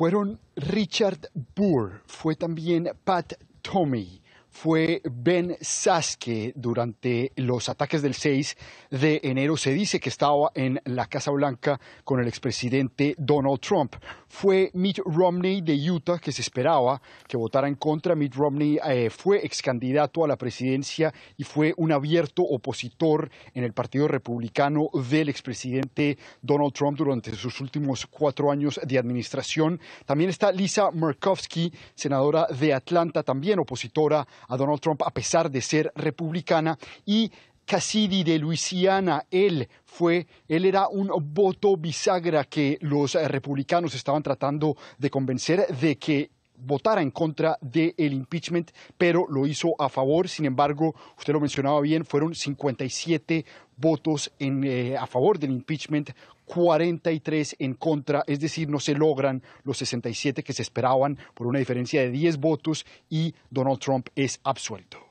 fueron Richard Burr, fue también Pat Tommy fue Ben Saske durante los ataques del 6 de enero. Se dice que estaba en la Casa Blanca con el expresidente Donald Trump. Fue Mitt Romney de Utah que se esperaba que votara en contra. Mitt Romney eh, fue ex candidato a la presidencia y fue un abierto opositor en el Partido Republicano del expresidente Donald Trump durante sus últimos cuatro años de administración. También está Lisa Murkowski, senadora de Atlanta, también opositora a Donald Trump a pesar de ser republicana y Cassidy de Luisiana, él fue, él era un voto bisagra que los eh, republicanos estaban tratando de convencer de que votara en contra del el impeachment, pero lo hizo a favor. Sin embargo, usted lo mencionaba bien, fueron 57 votos en, eh, a favor del impeachment, 43 en contra, es decir, no se logran los 67 que se esperaban por una diferencia de 10 votos y Donald Trump es absuelto.